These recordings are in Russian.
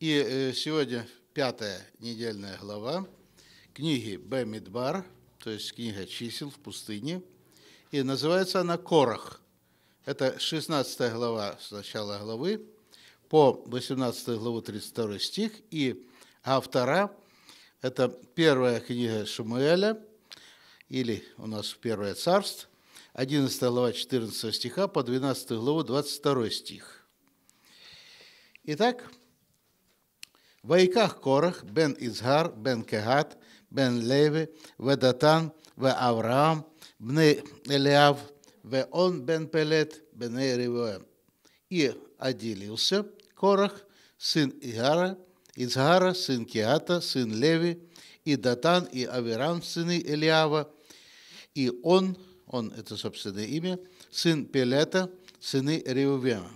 И э, сегодня пятая недельная глава книги Бемидбар, то есть книга чисел в пустыне, и называется она Корах. Это 16 глава с начала главы по 18 главу 32 стих, и автора – это первая книга Шумуэля, или у нас первое царство, 11 глава 14 стиха по 12 главу 22 стих. Итак, корах, ויקח קורח, בן יזהר, בן Леви, Ведатан, לוי, Авраам, ואברהם, בני אליאב, он, бен Пелет, бен Ревуэм. И отделился Корах, сын Игара, Изгара, сын Киата, сын Леви, и Датан, и Авирам, сыны Элиава, и он, он это собственное имя, сын Пелета, сыны Ревуэма.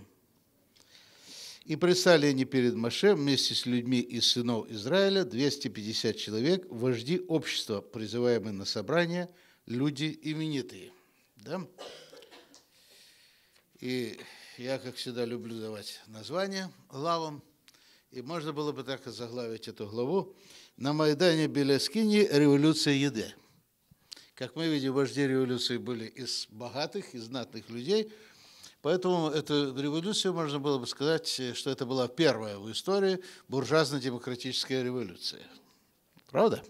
И пристали они перед Маше вместе с людьми из сынов Израиля, 250 человек, вожди общества, призываемые на собрание, люди именитые. Да? И я, как всегда, люблю давать названия главам. И можно было бы так и заглавить эту главу. На Майдане Белескини революция еды. Как мы видим, вожди революции были из богатых, из знатных людей – Поэтому эту революцию, можно было бы сказать, э, что это была первая в истории буржуазно-демократическая революция. Правда?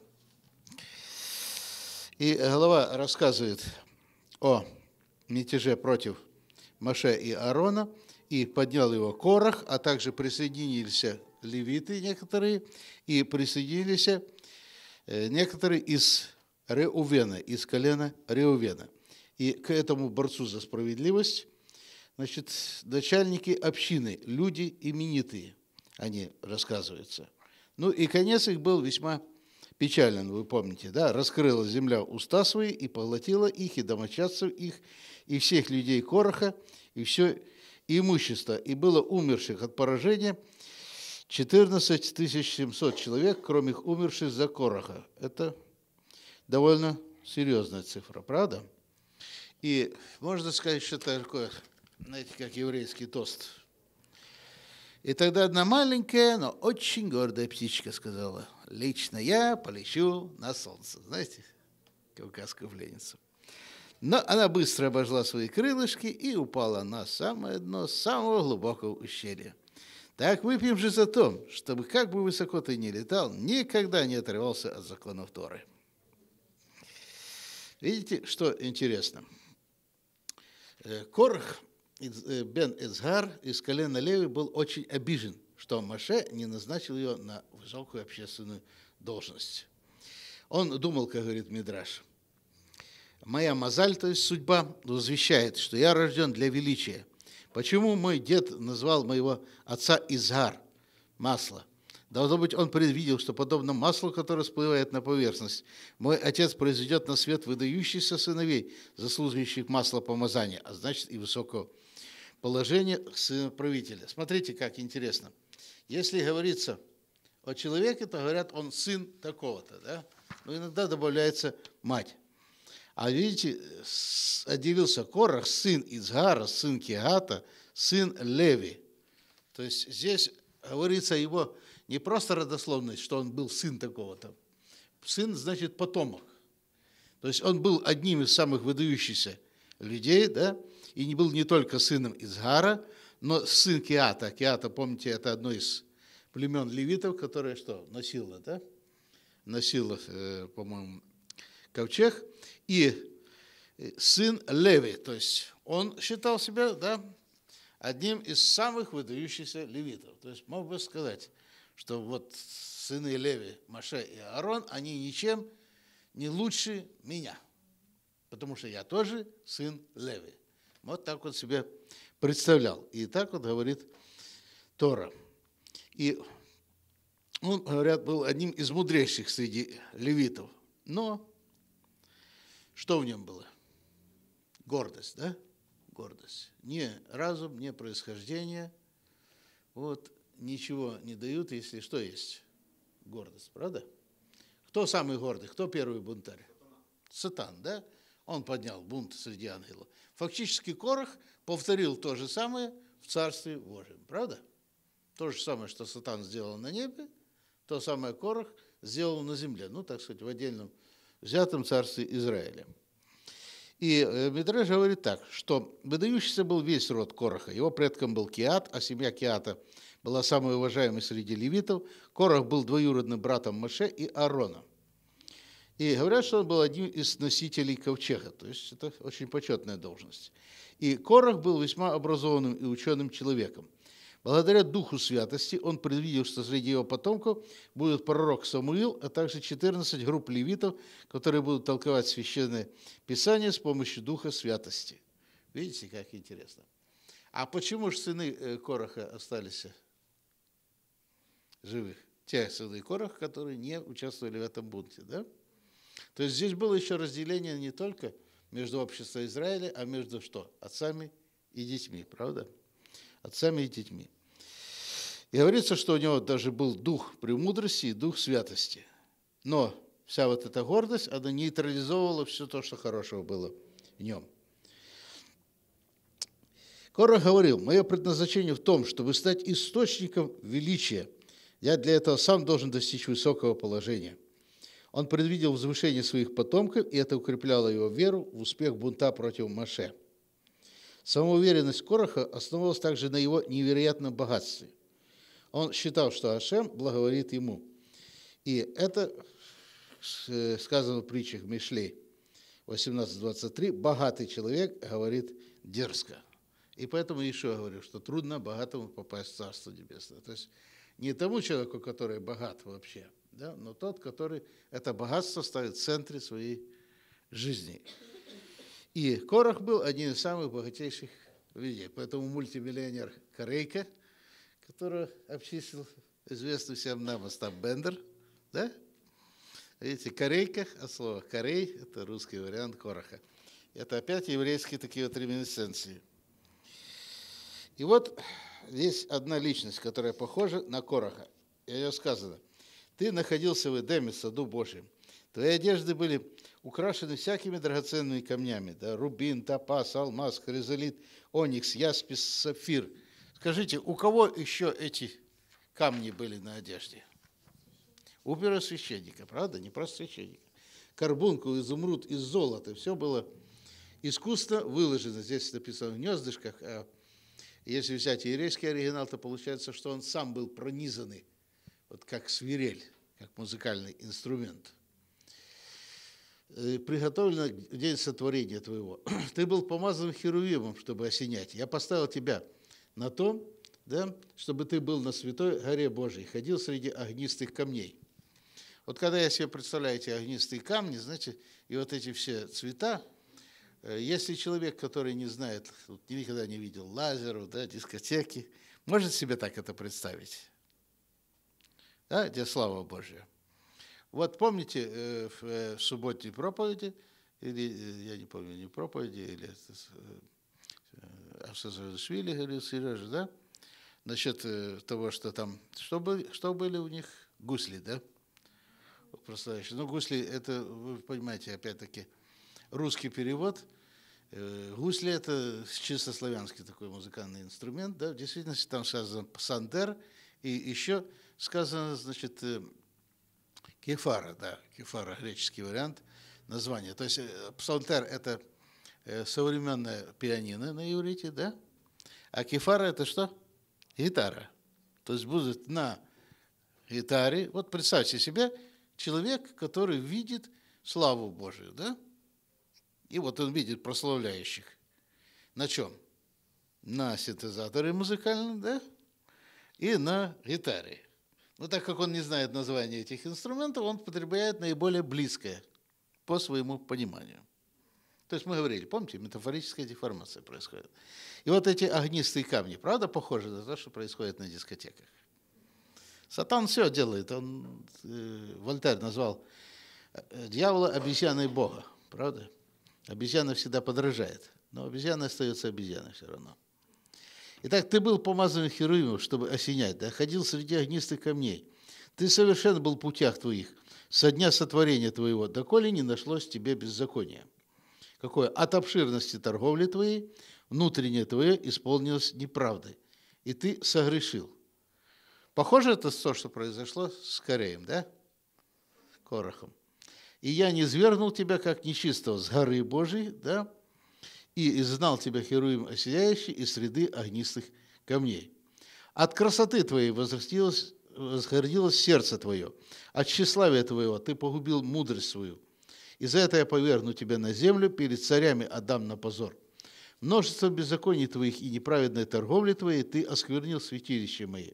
И э, глава рассказывает о мятеже против Маше и Аарона, и поднял его Корах, а также присоединились левиты некоторые, и присоединились э, некоторые из Реувена, из колена Реувена. И к этому борцу за справедливость Значит, начальники общины, люди именитые, они рассказываются. Ну и конец их был весьма печален, вы помните, да? «Раскрыла земля уста свои и поглотила их, и домочадцев их, и всех людей Короха, и все имущество, и было умерших от поражения 14 700 человек, кроме умерших за Короха». Это довольно серьезная цифра, правда? И можно сказать, что такое знаете, как еврейский тост. И тогда одна маленькая, но очень гордая птичка сказала, лично я полечу на солнце. Знаете, кавказскую пленницу. Но она быстро обожгла свои крылышки и упала на самое дно самого глубокого ущелья. Так выпьем же за то, чтобы как бы высоко ты ни летал, никогда не отрывался от законов Торы. Видите, что интересно? Э, Корх Э, Бен Эцгар из колена Леви был очень обижен, что Маше не назначил ее на высокую общественную должность. Он думал, как говорит Мидраш, «Моя мозаль, то есть судьба, возвещает, что я рожден для величия. Почему мой дед назвал моего отца Изгар, масло? Должно быть, он предвидел, что подобно маслу, которое всплывает на поверхность, мой отец произведет на свет выдающихся сыновей, заслуживающих масла помазания, а значит и высокого положение сына правителя. Смотрите, как интересно. Если говорится о человеке, то говорят, он сын такого-то, да? Но иногда добавляется мать. А видите, отделился Корах, сын Изгара, сын Кеата, сын Леви. То есть здесь говорится его не просто родословность, что он был сын такого-то. Сын значит потомок. То есть он был одним из самых выдающихся людей, да, и не был не только сыном Изгара, но сын Киата. Киата, помните, это одно из племен левитов, которое что, носило, да? Носило, э, по-моему, ковчег. И э, сын Леви, то есть он считал себя, да, одним из самых выдающихся левитов. То есть мог бы сказать, что вот сыны Леви, Маше и Аарон, они ничем не лучше меня, потому что я тоже сын Леви. Вот так он себе представлял. И так вот говорит Тора. И он, говорят, был одним из мудрейших среди левитов. Но что в нем было? Гордость, да? Гордость. Не разум, не происхождение. Вот ничего не дают, если что есть. Гордость, правда? Кто самый гордый? Кто первый бунтарь? Сатан, да? Он поднял бунт среди ангелов. Фактически Корах повторил то же самое в Царстве Божьем, правда? То же самое, что Сатан сделал на небе, то самое Корах сделал на земле, ну, так сказать, в отдельном взятом Царстве Израиля. И э, Медраж говорит так, что выдающийся был весь род Кораха. Его предком был Киат, а семья Киата была самой уважаемой среди левитов. Корах был двоюродным братом Маше и Аарона – и говорят, что он был одним из носителей ковчега, то есть это очень почетная должность. И Корах был весьма образованным и ученым человеком. Благодаря Духу Святости он предвидел, что среди его потомков будет пророк Самуил, а также 14 групп левитов, которые будут толковать Священное Писание с помощью Духа Святости. Видите, как интересно. А почему же сыны э, Короха остались живых? Те сыны Короха, которые не участвовали в этом бунте, да? То есть здесь было еще разделение не только между обществом Израиля, а между что? Отцами и детьми, правда? Отцами и детьми. И говорится, что у него даже был дух премудрости и дух святости. Но вся вот эта гордость, она нейтрализовывала все то, что хорошего было в нем. Кора говорил, мое предназначение в том, чтобы стать источником величия. Я для этого сам должен достичь высокого положения – он предвидел возвышение своих потомков, и это укрепляло его веру в успех бунта против Маше. Самоуверенность Короха основывалась также на его невероятном богатстве. Он считал, что Ашем благоволит ему. И это э, сказано в притчах Мишлей 18.23. «Богатый человек говорит дерзко». И поэтому еще говорю, что трудно богатому попасть в Царство Небесное. То есть не тому человеку, который богат вообще – да, но тот, который это богатство ставит в центре своей жизни. И Корах был один из самых богатейших людей, поэтому мультимиллионер Корейка, который обчислил известный всем нам Остап Бендер, да? Видите, Корейка от а слова Корей – это русский вариант Кораха. Это опять еврейские такие вот реминесценции. И вот здесь одна личность, которая похожа на Кораха. И о нее сказано – ты находился в Эдеме, саду Божьем. Твои одежды были украшены всякими драгоценными камнями, да, рубин, топаз, алмаз, хризолит, оникс, яспис, сапфир. Скажите, у кого еще эти камни были на одежде? У первосвященника, правда? Не просто священника. Карбункул, изумруд, из золота. Все было искусно выложено. Здесь написано в гнездышках, а если взять еврейский оригинал, то получается, что он сам был пронизанный вот как свирель, как музыкальный инструмент. Э, приготовлено в день сотворения твоего. Ты был помазан херувимом, чтобы осенять. Я поставил тебя на том, да, чтобы ты был на святой горе Божьей, ходил среди огнистых камней. Вот когда я себе представляю эти огнистые камни, знаете, и вот эти все цвета, э, если человек, который не знает, никогда не видел лазеров, да, дискотеки, может себе так это представить? Да, где слава Божья. Вот помните в, э, э, субботней проповеди, или э, я не помню, не проповеди, или Авсазавишвили говорил, Сережа, да? Насчет того, что там, что, были, что были у них? Гусли, да? Прославящие. Ну, гусли, это, вы понимаете, опять-таки, русский перевод. Гусли – это чисто славянский такой музыкальный инструмент, да? В действительности там создан сандер и еще сказано, значит, э, кефара, да, кефара, греческий вариант названия. То есть э, псалтер – это э, современное пианино на иврите, да? А кефара – это что? Гитара. То есть будет на гитаре. Вот представьте себе человек, который видит славу Божию, да? И вот он видит прославляющих. На чем? На синтезаторе музыкальном, да? И на гитаре. Но ну, так как он не знает названия этих инструментов, он потребляет наиболее близкое по своему пониманию. То есть мы говорили, помните, метафорическая деформация происходит. И вот эти огнистые камни, правда, похожи на то, что происходит на дискотеках. Сатан все делает. Он, э, Вольтер назвал э, дьявола обезьяной Бога, правда? Обезьяна всегда подражает, но обезьяна остается обезьяной все равно. Итак, ты был помазан Херувимом, чтобы осенять, да? ходил среди огнистых камней. Ты совершенно был в путях твоих, со дня сотворения твоего, доколе не нашлось тебе беззакония. Какое? От обширности торговли твоей, внутреннее твое исполнилось неправдой, и ты согрешил. Похоже это то, что произошло с Кореем, да? Корохом. И я не звернул тебя, как нечистого, с горы Божией, да? и изгнал тебя херувим осияющий из среды огнистых камней. От красоты твоей возгордилось сердце твое, от тщеславия твоего ты погубил мудрость свою. И за это я поверну тебя на землю, перед царями отдам на позор. Множество беззаконий твоих и неправедной торговли твоей ты осквернил святилище мои.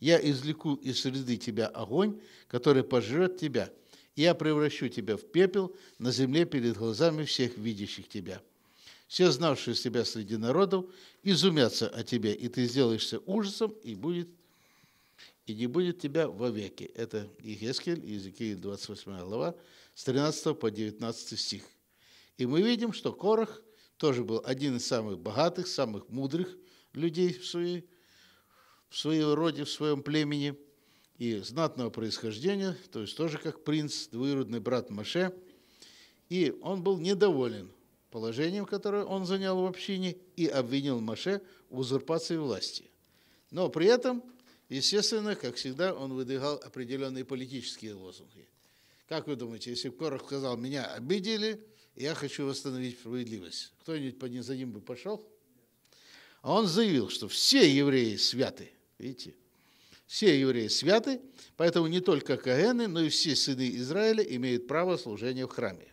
Я извлеку из среды тебя огонь, который пожрет тебя. я превращу тебя в пепел на земле перед глазами всех видящих тебя» все знавшие себя среди народов, изумятся о тебе, и ты сделаешься ужасом, и будет и не будет тебя вовеки. Это Ехескель, Иезекииль, 28 глава, с 13 по 19 стих. И мы видим, что Корах тоже был один из самых богатых, самых мудрых людей в, своей, в своей роде, в своем племени, и знатного происхождения, то есть тоже как принц, двоюродный брат Маше. И он был недоволен – положением, которое он занял в общине, и обвинил Маше в узурпации власти. Но при этом, естественно, как всегда, он выдвигал определенные политические лозунги. Как вы думаете, если бы Корах сказал, меня обидели, я хочу восстановить справедливость, кто-нибудь за ним бы пошел? А он заявил, что все евреи святы, видите, все евреи святы, поэтому не только Каэны, но и все сыны Израиля имеют право служения в храме.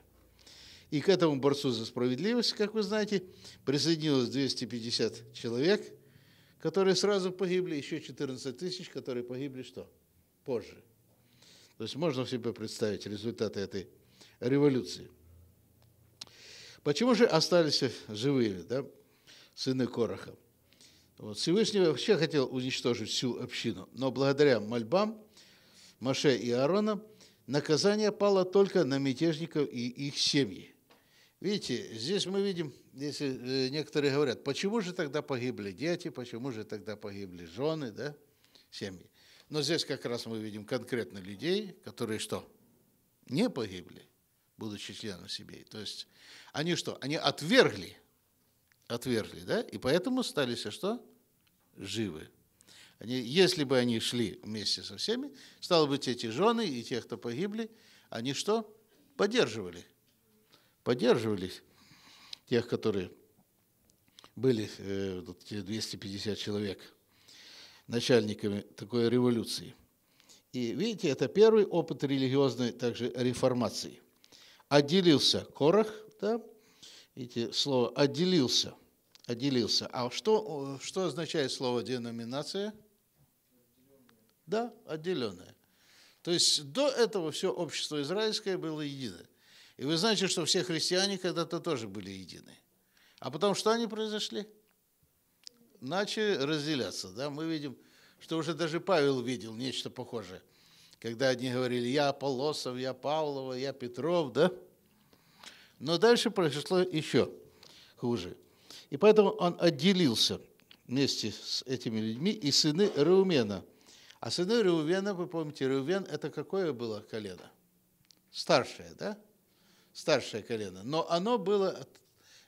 И к этому борцу за справедливость, как вы знаете, присоединилось 250 человек, которые сразу погибли, еще 14 тысяч, которые погибли что? Позже. То есть можно себе представить результаты этой революции. Почему же остались живыми да, сыны Короха? Вот, Всевышний вообще хотел уничтожить всю общину, но благодаря мольбам Маше и Аарона наказание пало только на мятежников и их семьи. Видите, здесь мы видим, если э, некоторые говорят, почему же тогда погибли дети, почему же тогда погибли жены, да, семьи. Но здесь как раз мы видим конкретно людей, которые что? Не погибли, будучи членом семьи. То есть они что? Они отвергли, отвергли, да, и поэтому стали все что? Живы. Они, если бы они шли вместе со всеми, стало быть, эти жены и те, кто погибли, они что? Поддерживали поддерживались, тех, которые были, э, вот те 250 человек, начальниками такой революции. И видите, это первый опыт религиозной также реформации. Отделился Корах, да, видите, слово «отделился», отделился. А что, что означает слово «деноминация»? Да, отделенное. То есть до этого все общество израильское было единое. И вы знаете, что все христиане когда-то тоже были едины. А потом что они произошли? Начали разделяться. Да? Мы видим, что уже даже Павел видел нечто похожее. Когда одни говорили, я Полосов, я Павлова, я Петров, да? Но дальше произошло еще хуже. И поэтому он отделился вместе с этими людьми и сыны Реумена. А сыны Реувена, вы помните, Реувен – это какое было колено? Старшее, да? старшее колено. Но оно было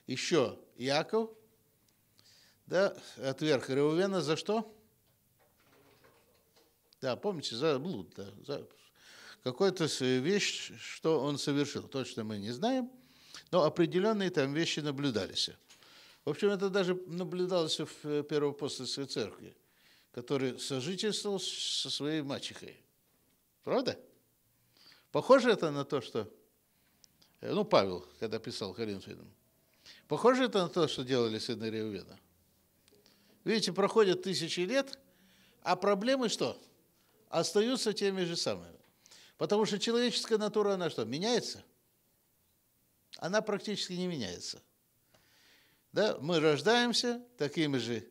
еще Иаков, да, отверг Реувена за что? Да, помните, за блуд, да, за какую-то вещь, что он совершил. Точно мы не знаем, но определенные там вещи наблюдались. В общем, это даже наблюдалось в э, Первопостольской церкви, который сожительствовал со своей мачехой. Правда? Похоже это на то, что Э, ну, Павел, когда писал Коринфянам. Похоже это на то, что делали сыны Ревена? Видите, проходят тысячи лет, а проблемы что? Остаются теми же самыми. Потому что человеческая натура, она что, меняется? Она практически не меняется. Да? Мы рождаемся такими же,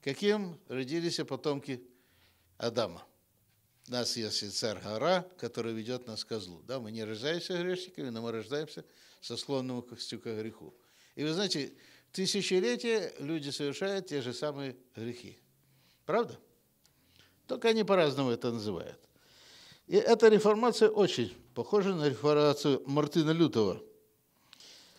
каким родились потомки Адама нас есть и царь-гора, который ведет нас к злу. Да, мы не рождаемся грешниками, но мы рождаемся со склонным к греху. И вы знаете, тысячелетия люди совершают те же самые грехи. Правда? Только они по-разному это называют. И эта реформация очень похожа на реформацию Мартина Лютова,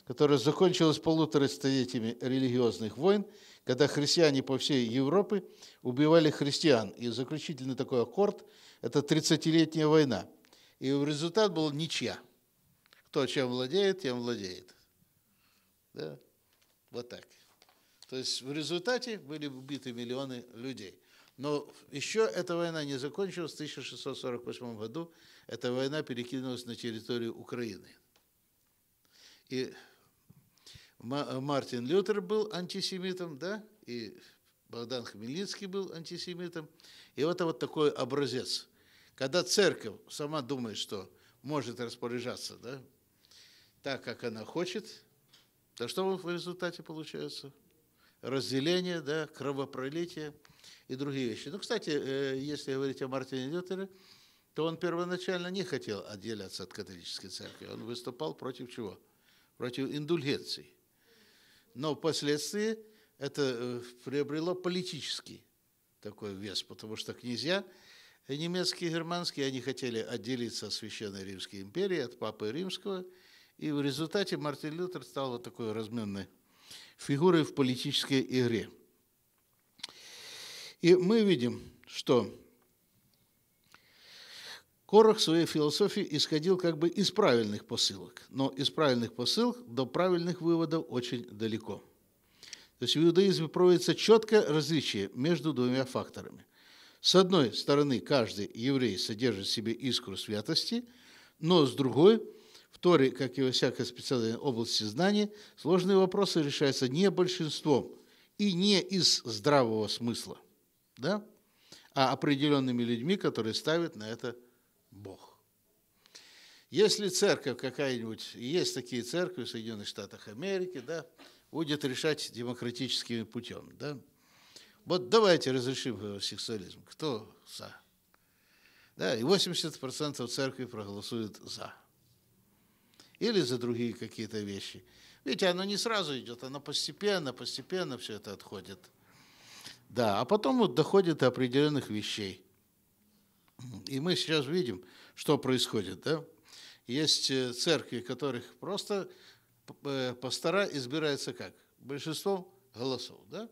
которая закончилась полутора столетиями религиозных войн, когда христиане по всей Европе убивали христиан. И заключительный такой аккорд – это 30-летняя война. И результат был ничья. Кто чем владеет, тем владеет. Да? Вот так. То есть в результате были убиты миллионы людей. Но еще эта война не закончилась. В 1648 году эта война перекинулась на территорию Украины. И Мартин Лютер был антисемитом, да, и Богдан Хмельницкий был антисемитом. И это вот такой образец. Когда церковь сама думает, что может распоряжаться да, так, как она хочет, то что в результате получается? Разделение, да, кровопролитие и другие вещи. Ну, кстати, э, если говорить о Мартине Лютере, то он первоначально не хотел отделяться от католической церкви. Он выступал против чего? Против индульгенций. Но впоследствии это э, приобрело политический такой вес, потому что князья немецкие и германские, они хотели отделиться от Священной Римской империи, от Папы Римского, и в результате Мартин Лютер стал вот такой разменной фигурой в политической игре. И мы видим, что Корах своей философии исходил как бы из правильных посылок, но из правильных посылок до правильных выводов очень далеко – то есть в иудаизме проводится четкое различие между двумя факторами. С одной стороны, каждый еврей содержит в себе искру святости, но с другой, в Торе, как и во всякой специальной области знания, сложные вопросы решаются не большинством и не из здравого смысла, да? а определенными людьми, которые ставят на это Бог. Если церковь какая-нибудь, есть такие церкви в Соединенных Штатах Америки, да, будет решать демократическим путем. Да? Вот давайте разрешим э, сексуализм. Кто за? Да, и 80% церкви проголосуют за. Или за другие какие-то вещи. Видите, оно не сразу идет, оно постепенно, постепенно все это отходит. Да, а потом вот доходит до определенных вещей. И мы сейчас видим, что происходит, да? Есть э, церкви, которых просто Э, пастора избирается как? Большинством голосов, да?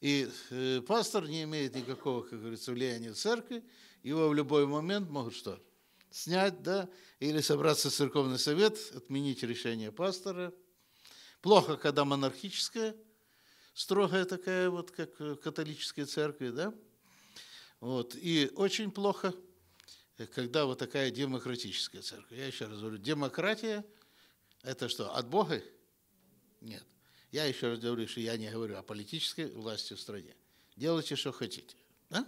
И э, пастор не имеет никакого, как говорится, влияния в церкви, его в любой момент могут что? Снять, да? Или собраться в церковный совет, отменить решение пастора. Плохо, когда монархическая, строгая такая, вот как в католической церкви, да? Вот. И очень плохо, когда вот такая демократическая церковь. Я еще раз говорю, демократия – это что, от Бога? Нет. Я еще раз говорю, что я не говорю о политической власти в стране. Делайте, что хотите. Да?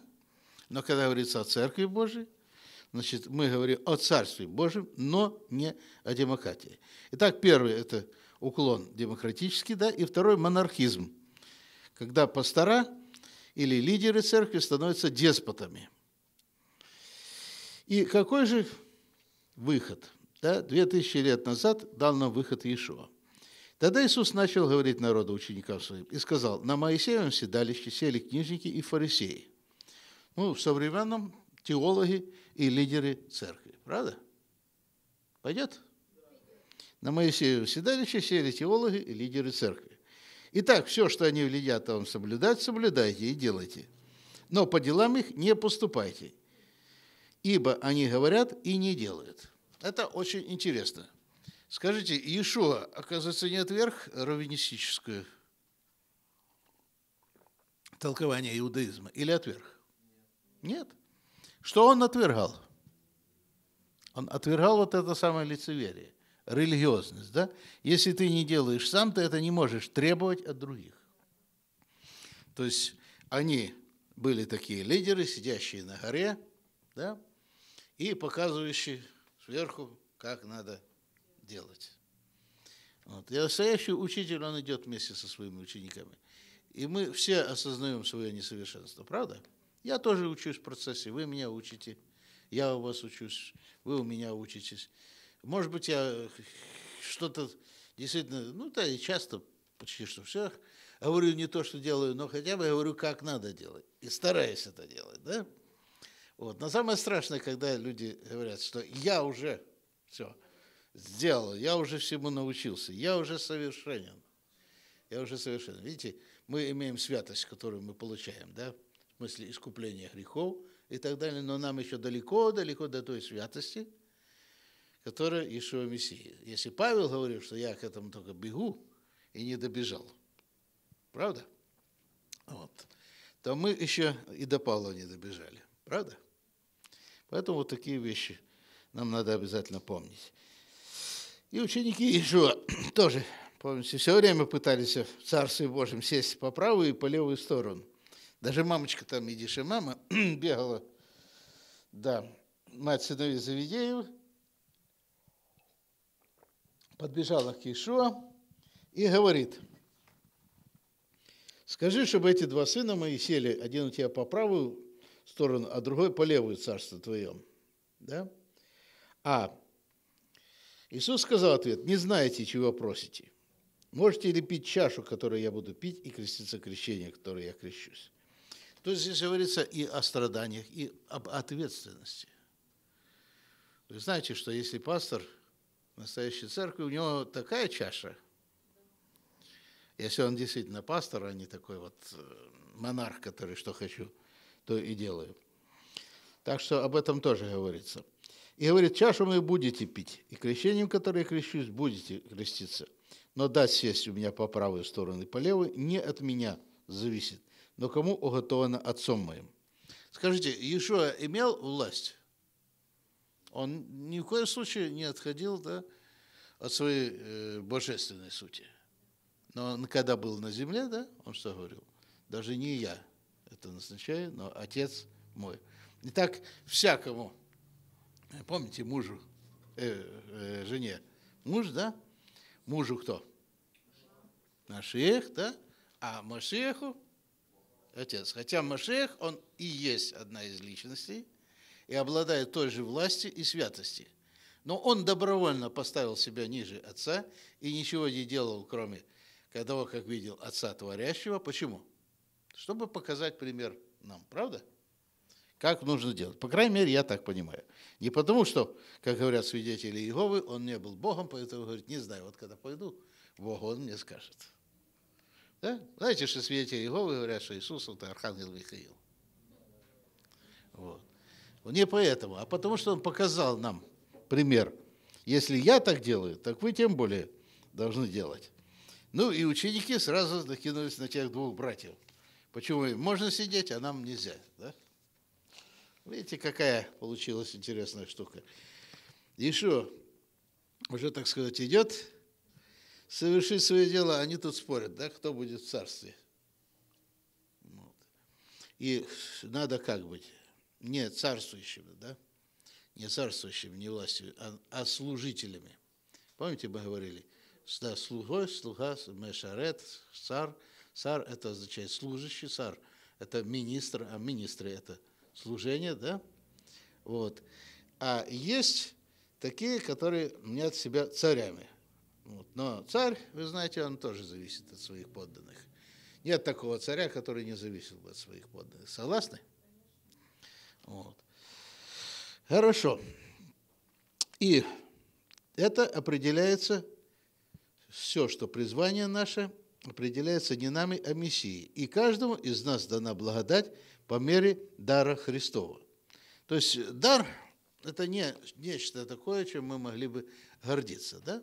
Но когда говорится о Церкви Божьей, значит, мы говорим о Царстве Божьем, но не о демократии. Итак, первый – это уклон демократический, да, и второй – монархизм, когда пастора или лидеры церкви становятся деспотами. И какой же выход – да, 2000 лет назад дал нам выход Иешуа. Тогда Иисус начал говорить народу, ученикам своим, и сказал, на Моисеевом седалище сели книжники и фарисеи. Ну, в современном теологи и лидеры церкви, правда? Пойдет? На Моисеевом седалище сели теологи и лидеры церкви. Итак, все, что они велят вам соблюдать, соблюдайте и делайте. Но по делам их не поступайте, ибо они говорят и не делают. Это очень интересно. Скажите, Иешуа, оказывается, не отверг раввинистическое толкование иудаизма или отверг? Нет. Что он отвергал? Он отвергал вот это самое лицеверие, религиозность. Да? Если ты не делаешь сам, ты это не можешь требовать от других. То есть они были такие лидеры, сидящие на горе, да, и показывающие сверху, как надо делать. Вот. И настоящий учитель, он идет вместе со своими учениками. И мы все осознаем свое несовершенство, правда? Я тоже учусь в процессе, вы меня учите, я у вас учусь, вы у меня учитесь. Может быть, я что-то действительно, ну да, и часто почти что все, говорю не то, что делаю, но хотя бы говорю, как надо делать, и стараюсь это делать, да? Вот. Но самое страшное, когда люди говорят, что я уже все сделал, я уже всему научился, я уже совершенен. Я уже совершенен. Видите, мы имеем святость, которую мы получаем, да, в смысле искупления грехов и так далее, но нам еще далеко-далеко до той святости, которая Ишуа Мессия. Если Павел говорил, что я к этому только бегу и не добежал, правда? Вот. То мы еще и до Павла не добежали, правда? Поэтому вот такие вещи нам надо обязательно помнить. И ученики Иешуа тоже, помните, все время пытались в Царстве Божьем сесть по правую и по левую сторону. Даже мамочка там, идиша мама, бегала, да, мать сыновей Завидеева, подбежала к Иешуа и говорит, скажи, чтобы эти два сына мои сели, один у тебя по правую, сторону, а другой по левую царство твое. Да? А Иисус сказал ответ, не знаете, чего просите. Можете ли пить чашу, которую я буду пить, и креститься крещение, которое я крещусь. То есть здесь говорится и о страданиях, и об ответственности. Вы знаете, что если пастор настоящей церкви, у него такая чаша, если он действительно пастор, а не такой вот э, монарх, который что хочу – то и делаю. Так что об этом тоже говорится. И говорит, чашу мою будете пить, и крещением, которое я крещусь, будете креститься. Но дать сесть у меня по правую сторону и по левой не от меня зависит, но кому уготовано отцом моим. Скажите, Иешуа имел власть? Он ни в коем случае не отходил да, от своей э, божественной сути. Но он, когда был на земле, да, он что говорил? Даже не я, это назначаю, но отец мой. И так всякому, помните, мужу, э, э, жене, муж, да? Мужу кто? Машех, да? А Машеху отец. Хотя Машех, он и есть одна из личностей, и обладает той же властью и святости. Но он добровольно поставил себя ниже отца и ничего не делал, кроме того, как видел отца творящего. Почему? чтобы показать пример нам, правда? Как нужно делать. По крайней мере, я так понимаю. Не потому, что, как говорят свидетели Иеговы, он не был Богом, поэтому говорит, не знаю, вот когда пойду, Богу он мне скажет. Да? Знаете, что свидетели Иеговы говорят, что Иисус – это архангел Михаил. Вот. Не поэтому, а потому, что он показал нам пример. Если я так делаю, так вы тем более должны делать. Ну и ученики сразу накинулись на тех двух братьев – Почему можно сидеть, а нам нельзя? Да? Видите, какая получилась интересная штука. Еще уже, так сказать, идет совершить свое дело, они тут спорят, да, кто будет в царстве. И надо как быть? Не царствующими, да? Не царствующими, не властью, а, а служителями. Помните, мы говорили, да, слугой, слуга, мешарет, царь – Сар – это означает служащий, сар – это министр, а министры – это служение, да? Вот. А есть такие, которые мнят себя царями. Вот. Но царь, вы знаете, он тоже зависит от своих подданных. Нет такого царя, который не зависел бы от своих подданных. Согласны? Вот. Хорошо. И это определяется все, что призвание наше – определяется не нами, а Мессией. И каждому из нас дана благодать по мере дара Христова. То есть дар – это не нечто такое, чем мы могли бы гордиться. Да?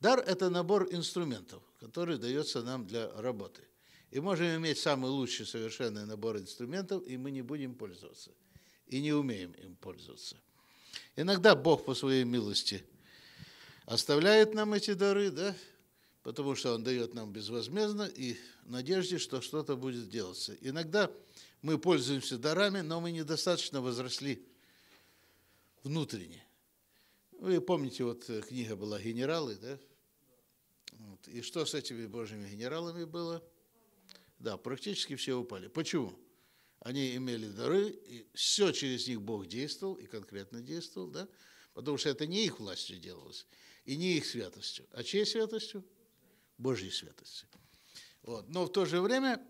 Дар – это набор инструментов, который дается нам для работы. И можем иметь самый лучший совершенный набор инструментов, и мы не будем пользоваться. И не умеем им пользоваться. Иногда Бог по своей милости оставляет нам эти дары, да, потому что он дает нам безвозмездно и в надежде, что что-то будет делаться. Иногда мы пользуемся дарами, но мы недостаточно возросли внутренне. Вы помните, вот э, книга была «Генералы», да? Вот. И что с этими божьими генералами было? Да, практически все упали. Почему? Они имели дары, и все через них Бог действовал, и конкретно действовал, да? Потому что это не их властью делалось, и не их святостью. А чьей святостью? Божьей святости. Вот. Но в то же время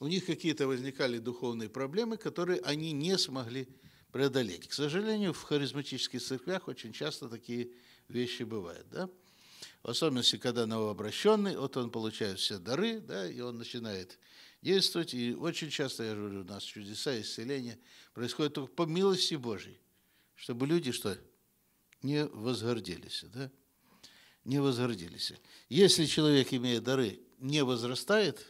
у них какие-то возникали духовные проблемы, которые они не смогли преодолеть. К сожалению, в харизматических церквях очень часто такие вещи бывают. Да? В особенности, когда новообращенный, вот он получает все дары, да, и он начинает действовать. И очень часто, я говорю, у нас чудеса исцеления происходят только по милости Божьей, чтобы люди что? Не возгордились. Да? не возродились. Если человек, имея дары, не возрастает,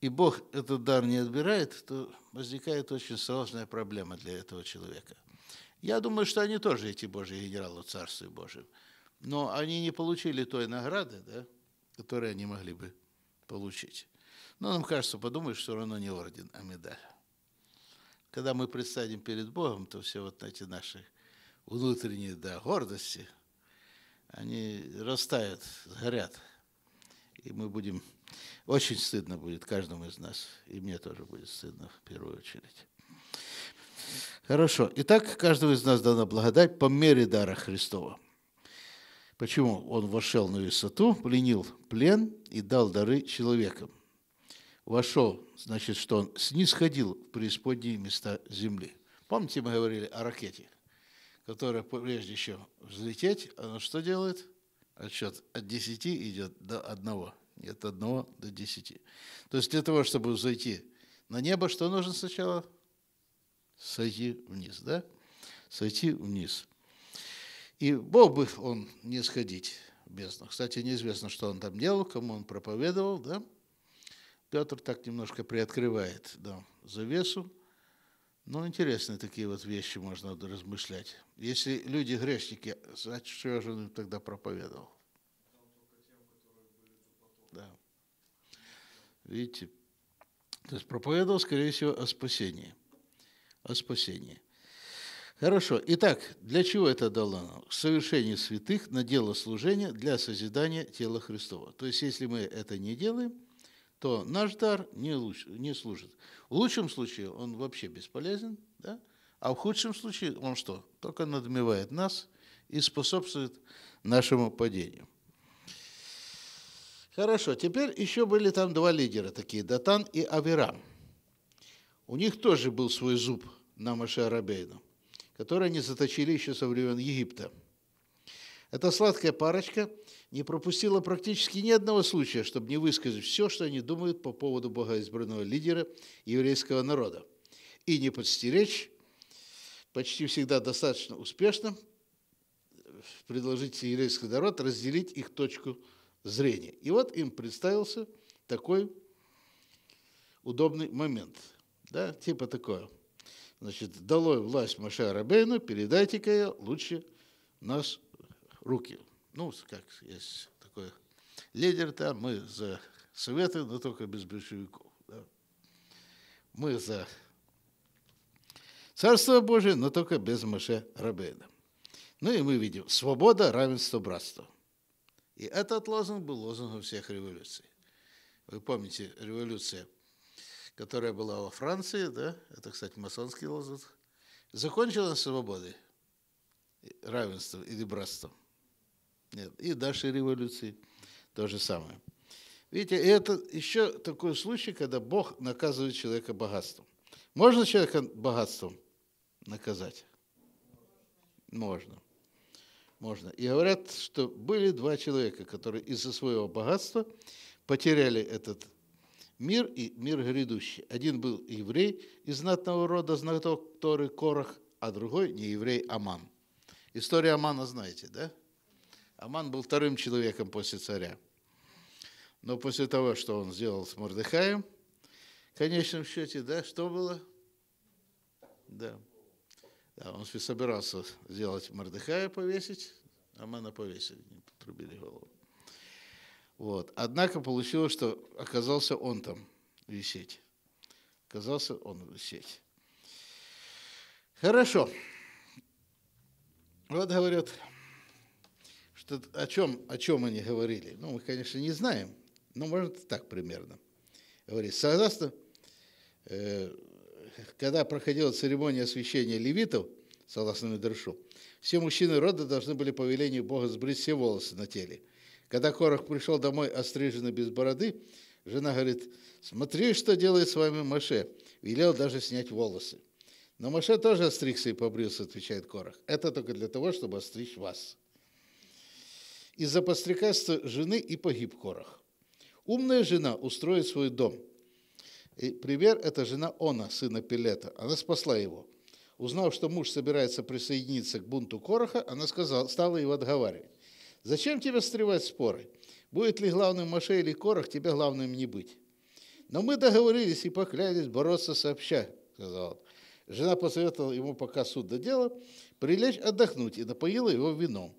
и Бог этот дар не отбирает, то возникает очень сложная проблема для этого человека. Я думаю, что они тоже эти Божьи генералы Царству Божьему. Но они не получили той награды, да, которую они могли бы получить. Но нам кажется, подумаешь, все равно не орден, а медаль. Когда мы предстанем перед Богом, то все вот эти наши внутренней да, гордости, они растают, сгорят И мы будем... Очень стыдно будет каждому из нас. И мне тоже будет стыдно в первую очередь. Хорошо. Итак, каждому из нас дана благодать по мере дара Христова. Почему он вошел на высоту, пленил плен и дал дары человекам? Вошел, значит, что он снисходил в преисподние места земли. Помните, мы говорили о ракете – которая прежде еще взлететь, она что делает? Отсчет от 10 идет до 1. От 1 до 10. То есть для того, чтобы взойти на небо, что нужно сначала? Сойти вниз, да? Сойти вниз. И Бог бы он не сходить в бездну. Кстати, неизвестно, что он там делал, кому он проповедовал, да? Петр так немножко приоткрывает да, завесу, ну, интересные такие вот вещи можно размышлять. Если люди грешники, что я же им тогда проповедовал? Да. Видите? То есть проповедовал, скорее всего, о спасении. О спасении. Хорошо. Итак, для чего это дало нам? Совершение святых на дело служения для созидания тела Христова. То есть, если мы это не делаем, то наш дар не, луч, не служит. В лучшем случае он вообще бесполезен, да? а в худшем случае он что? Только надмевает нас и способствует нашему падению. Хорошо, теперь еще были там два лидера такие, Датан и Аверам. У них тоже был свой зуб на Маше Арабейну, который они заточили еще со времен Египта. Это сладкая парочка – не пропустила практически ни одного случая, чтобы не высказать все, что они думают по поводу богоизбранного лидера еврейского народа, и не подстеречь почти всегда достаточно успешно э, предложить еврейский народ разделить их точку зрения. И вот им представился такой удобный момент, да, типа такое. Значит, долой власть Маше Рабейну, передайте-ка лучше нас руки ну, как есть такой лидер там, мы за Советы, но только без большевиков. Да. Мы за Царство Божие, но только без Маше Рабейна. Ну и мы видим, свобода, равенство, братство. И этот лозунг был лозунгом всех революций. Вы помните, революция, которая была во Франции, да, это, кстати, масонский лозунг, закончилась свободой, равенством или братством. Нет. И дальше революции то же самое. Видите, это еще такой случай, когда Бог наказывает человека богатством. Можно человека богатством наказать? Можно. Можно. И говорят, что были два человека, которые из-за своего богатства потеряли этот мир и мир грядущий. Один был еврей из знатного рода, знаток Торы Корах, а другой не еврей Аман. История Амана знаете, да? Аман был вторым человеком после царя. Но после того, что он сделал с Мордыхаем, в конечном счете, да, что было? Да. да он собирался сделать Мордыхая повесить, Амана повесили, не потрубили голову. Вот. Однако получилось, что оказался он там висеть. Оказался он висеть. Хорошо. Вот говорят, что, о, чем, о чем они говорили? Ну, мы, конечно, не знаем, но, можно так примерно. говорить. согласно, э, когда проходила церемония освящения левитов, согласно Медрышу, все мужчины рода должны были по велению Бога сбрить все волосы на теле. Когда Корах пришел домой, остриженный без бороды, жена говорит, смотри, что делает с вами Маше. Велел даже снять волосы. Но Маше тоже остригся и побрился, отвечает Корах. Это только для того, чтобы остричь вас. Из-за пострекательства жены и погиб Корах. Умная жена устроит свой дом. И пример – это жена Она, сына Пилета. Она спасла его. Узнав, что муж собирается присоединиться к бунту Короха, она сказала, стала его отговаривать. «Зачем тебе встревать в споры? Будет ли главным Маше или Корах, тебе главным не быть». «Но мы договорились и поклялись бороться сообща», – сказал он. Жена посоветовала ему, пока суд доделал, прилечь отдохнуть и напоила его вином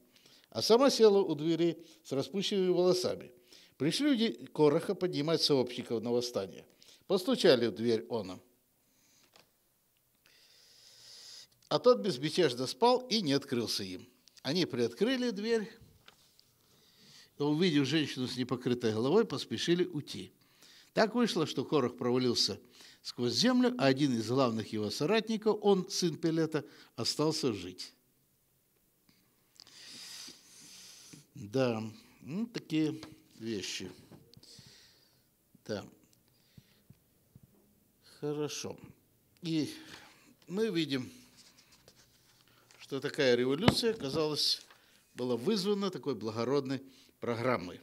а сама села у двери с распущенными волосами. Пришли люди Короха поднимать сообщников на восстание. Постучали в дверь она. А тот безбетежно спал и не открылся им. Они приоткрыли дверь, увидев женщину с непокрытой головой, поспешили уйти. Так вышло, что Корох провалился сквозь землю, а один из главных его соратников, он, сын Пелета, остался жить. Да, ну, такие вещи. Да. Хорошо. И мы видим, что такая революция, казалось, была вызвана такой благородной программой.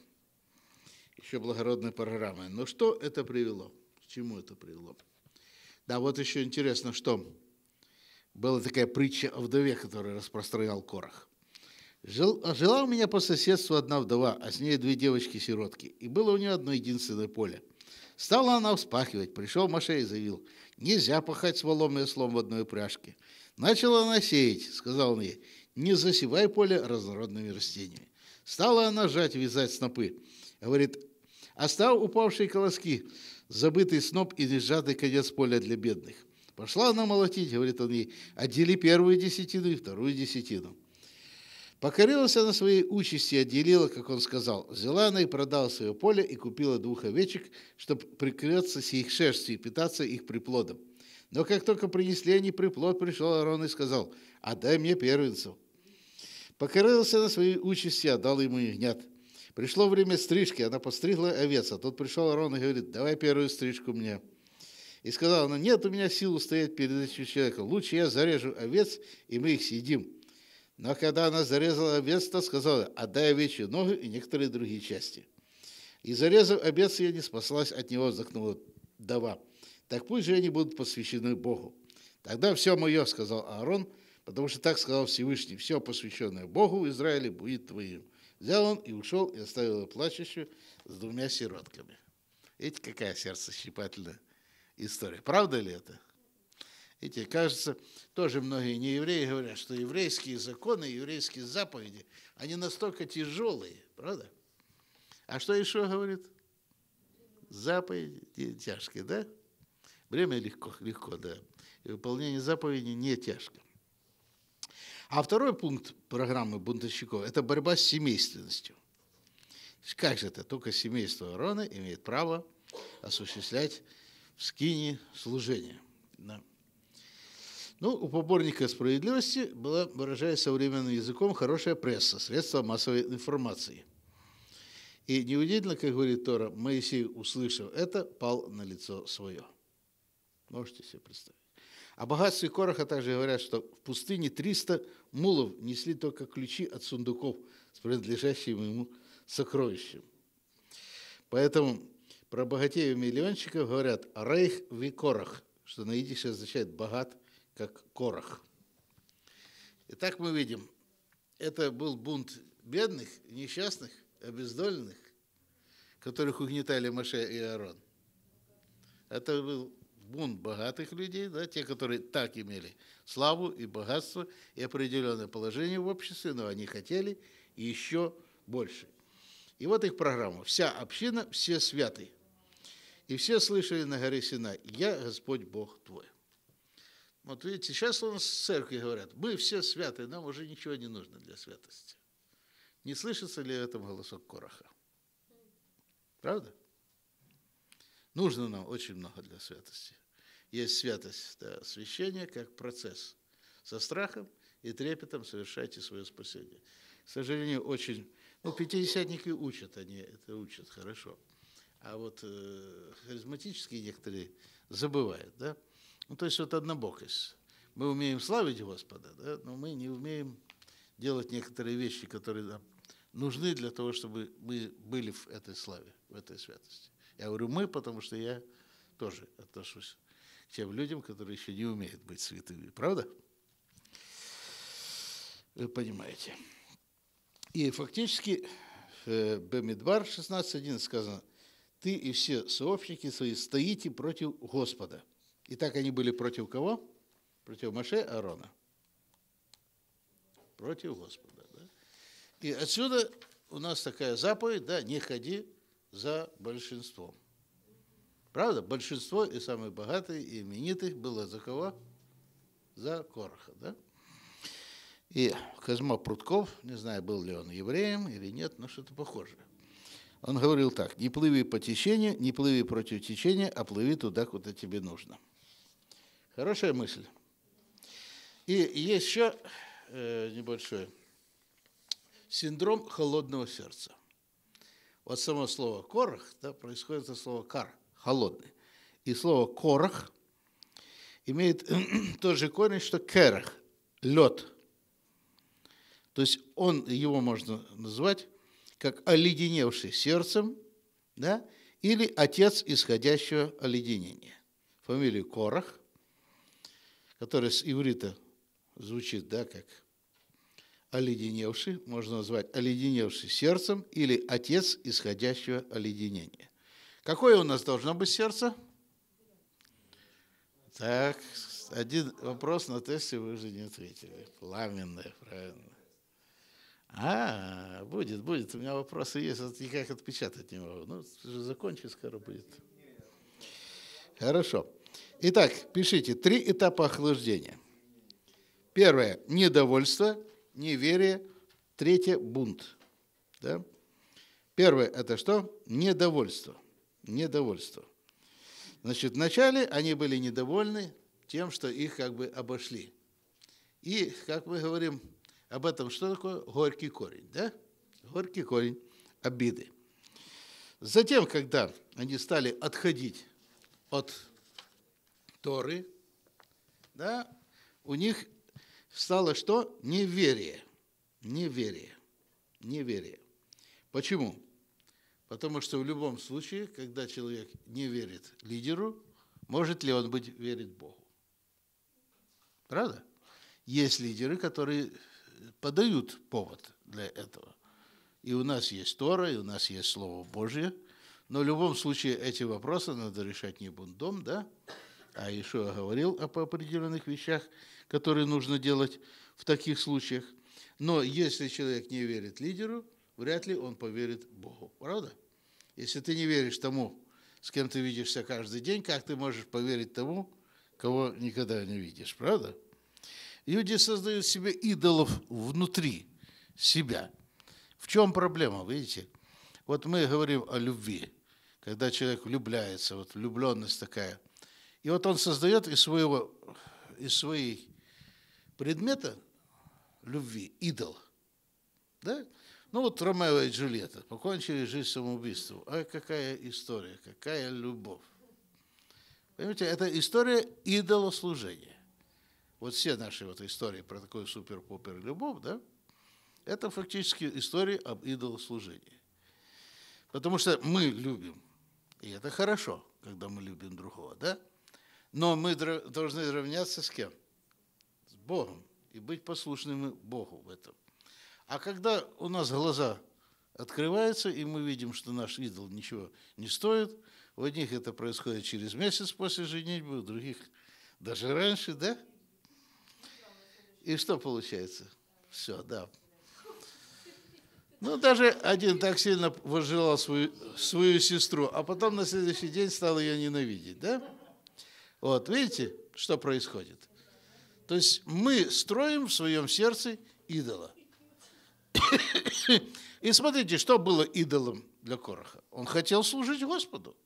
Еще благородной программой. Но что это привело? К чему это привело? Да, вот еще интересно, что была такая притча о вдове, которую распространял Корах. Жил, а жила у меня по соседству одна вдова, а с ней две девочки-сиротки. И было у нее одно единственное поле. Стала она вспахивать. Пришел Маша и заявил, нельзя пахать с волом и ослом в одной упряжке. Начала она сеять, сказал он ей, не засевай поле разнородными растениями. Стала она жать, вязать снопы. Говорит, остав упавшие колоски, забытый сноп и несжатый конец поля для бедных. Пошла она молотить, говорит он ей, отдели первую десятину и вторую десятину. Покорилась она своей участи и отделила, как он сказал. Взяла она и продала свое поле и купила двух овечек, чтобы прикрыться с их шерстью и питаться их приплодом. Но как только принесли они приплод, пришел Арон и сказал, «Отдай мне первенцев». Покорился она своей участи, отдала ему ягнят. Пришло время стрижки, она постригла овец, а тут пришел Арон и говорит, «Давай первую стрижку мне». И сказала она, «Нет у меня сил стоять перед этим человеком, лучше я зарежу овец, и мы их съедим». Но когда она зарезала овец, сказала, отдай овечью ногу и некоторые другие части. И зарезав овец, я не спаслась от него, вздохнула дава. Так пусть же они будут посвящены Богу. Тогда все мое, сказал Аарон, потому что так сказал Всевышний, все посвященное Богу в Израиле будет твоим. Взял он и ушел, и оставил ее плачущую с двумя сиротками. Видите, какая сердцещипательная история. Правда ли это? Видите, кажется, тоже многие неевреи говорят, что еврейские законы, еврейские заповеди, они настолько тяжелые, правда? А что еще говорит? Заповеди тяжкие, да? Время легко, легко, да. И выполнение заповеди не тяжко. А второй пункт программы бунтовщиков – это борьба с семейственностью. Как же это? Только семейство Аарона имеет право осуществлять в скине служение. Да. Ну, у поборника справедливости была, выражая современным языком, хорошая пресса, средства массовой информации. И неудивительно, как говорит Тора, Моисей, услышав это, пал на лицо свое. Можете себе представить. О богатстве Короха также говорят, что в пустыне 300 мулов несли только ключи от сундуков с принадлежащим ему сокровищем. Поэтому про богатеев миллионщиков говорят «рейх викорах», что на идише означает «богат как корох. Итак, мы видим, это был бунт бедных, несчастных, обездоленных, которых угнетали Маше и Аарон. Это был бунт богатых людей, да, те, которые так имели славу и богатство и определенное положение в обществе, но они хотели еще больше. И вот их программа. Вся община, все святы. И все слышали на горе Сина, «Я Господь Бог твой». Вот видите, сейчас у нас в церкви говорят, мы все святые, нам уже ничего не нужно для святости. Не слышится ли в этом голосок Короха? Правда? Нужно нам очень много для святости. Есть святость да, священия как процесс. Со страхом и трепетом совершайте свое спасение. К сожалению, очень... Ну, пятидесятники учат, они это учат хорошо. А вот э, харизматические некоторые забывают, да? Ну, то есть вот однобокость. Мы умеем славить Господа, да, но мы не умеем делать некоторые вещи, которые нам нужны для того, чтобы мы были в этой славе, в этой святости. Я говорю «мы», потому что я тоже отношусь к тем людям, которые еще не умеют быть святыми. Правда? Вы понимаете. И фактически в э, Бемидбар 16.1 сказано, «Ты и все сообщники свои стоите против Господа». И так они были против кого? Против Моше, Аарона. Против Господа. Да? И отсюда у нас такая заповедь, да, не ходи за большинством. Правда? Большинство и самые богатые, и именитых было за кого? За Короха, да? И Казма Прутков, не знаю, был ли он евреем или нет, но что-то похожее. Он говорил так, не плыви по течению, не плыви против течения, а плыви туда, куда тебе нужно. Хорошая мысль. И есть еще э, небольшое. Синдром холодного сердца. Вот само слово «корох» да, происходит от слова «кар» – «холодный». И слово «корох» имеет тот же корень, что «керах» – «лед». То есть он, его можно назвать как оледеневший сердцем, да, или отец исходящего оледенения. Фамилию Корах – которое с иврита звучит, да, как оледеневший, можно назвать оледеневший сердцем или отец исходящего оледенения. Какое у нас должно быть сердце? Так, один вопрос на тесте вы уже не ответили. Пламенное, правильно. А, будет, будет. У меня вопросы есть, никак отпечатать не могу. Ну, закончи, скоро будет. Хорошо. Итак, пишите три этапа охлаждения. Первое – недовольство, неверие. Третье – бунт. Да? Первое – это что? Недовольство. Недовольство. Значит, вначале они были недовольны тем, что их как бы обошли. И, как мы говорим об этом, что такое горький корень, да? Горький корень обиды. Затем, когда они стали отходить от Торы, да, у них стало что? Неверие. Неверие. Неверие. Почему? Потому что в любом случае, когда человек не верит лидеру, может ли он быть верит Богу? Правда? Есть лидеры, которые подают повод для этого. И у нас есть Тора, и у нас есть Слово Божье. Но в любом случае эти вопросы надо решать не бундом, да? а Ишуа говорил об определенных вещах, которые нужно делать в таких случаях. Но если человек не верит лидеру, вряд ли он поверит Богу. Правда? Если ты не веришь тому, с кем ты видишься каждый день, как ты можешь поверить тому, кого никогда не видишь? Правда? Люди создают себе идолов внутри себя. В чем проблема, видите? Вот мы говорим о любви, когда человек влюбляется, вот влюбленность такая – и вот он создает из своего, из своей предмета любви идол. Да? Ну вот Ромео и Джульетта покончили жизнь самоубийством. А какая история, какая любовь. Понимаете, это история идолослужения. Вот все наши вот истории про такой супер-пупер любовь, да, это фактически истории об идолослужении. Потому что мы любим, и это хорошо, когда мы любим другого, да? Но мы должны равняться с кем? С Богом. И быть послушными Богу в этом. А когда у нас глаза открываются, и мы видим, что наш идол ничего не стоит, у одних это происходит через месяц после женитьбы, у других даже раньше, да? И что получается? Все, да. Ну, даже один так сильно возжелал свою, свою сестру, а потом на следующий день стал ее ненавидеть, да? Вот, видите, что происходит? То есть мы строим в своем сердце идола. И смотрите, что было идолом для Короха. Он хотел служить Господу.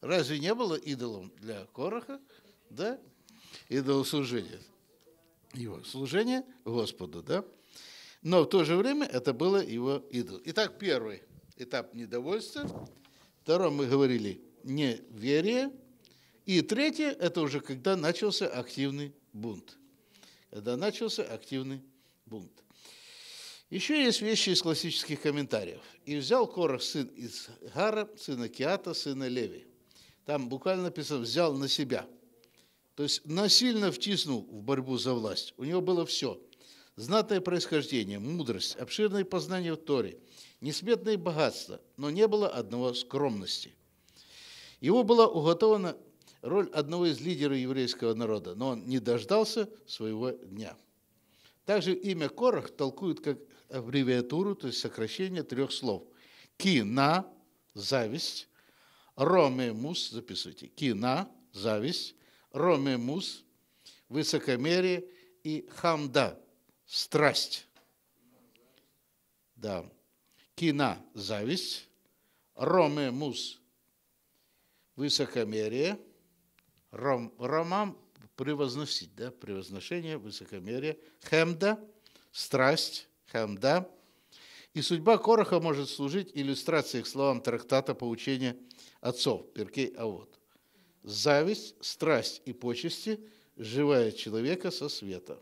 Разве не было идолом для Короха? Да? Идол служения. Его служение Господу, да? Но в то же время это было его идол. Итак, первый этап недовольства. Второй мы говорили неверие. И третье, это уже когда начался активный бунт. Когда начался активный бунт. Еще есть вещи из классических комментариев. «И взял Корах сын из Гара, сына Киата, сына Леви». Там буквально написано «взял на себя». То есть насильно втиснул в борьбу за власть. У него было все. Знатное происхождение, мудрость, обширное познание в Торе, несметное богатство, но не было одного скромности. Его была уготована роль одного из лидеров еврейского народа, но он не дождался своего дня. Также имя Корах толкуют как аббревиатуру, то есть сокращение трех слов. Кина – зависть, ромемус – записывайте, кина – зависть, ромемус – высокомерие и хамда – страсть. Да. Кина – зависть, ромемус – высокомерие – ром, ромам превозносить, да, превозношение, высокомерие, хемда, страсть, хемда. И судьба Короха может служить иллюстрацией к словам трактата поучения отцов Перкей Авод. Зависть, страсть и почести живая человека со света.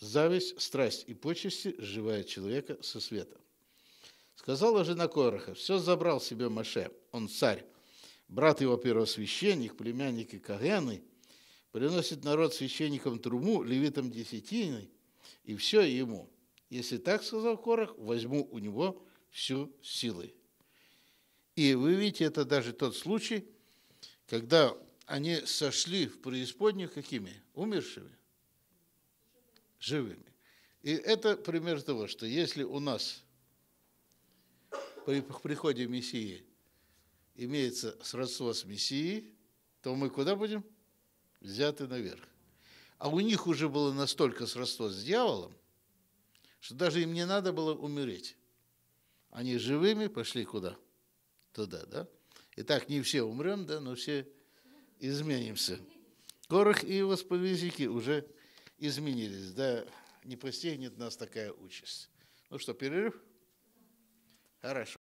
Зависть, страсть и почести живая человека со света. Сказала жена Кораха, все забрал себе Маше, он царь. Брат его первосвященник, племянник и Кагены, приносит народ священникам труму, левитам десятины, и все ему. Если так сказал Корах, возьму у него всю силы. И вы видите, это даже тот случай, когда они сошли в преисподнюю какими? Умершими? Живыми. И это пример того, что если у нас при приходе Мессии имеется сродство с Мессией, то мы куда будем? Взяты наверх. А у них уже было настолько сродство с дьяволом, что даже им не надо было умереть. Они живыми пошли куда? Туда, да? Итак, не все умрем, да, но все изменимся. Корах и его сподвижники уже изменились, да, не постигнет нас такая участь. Ну что, перерыв? Хорошо.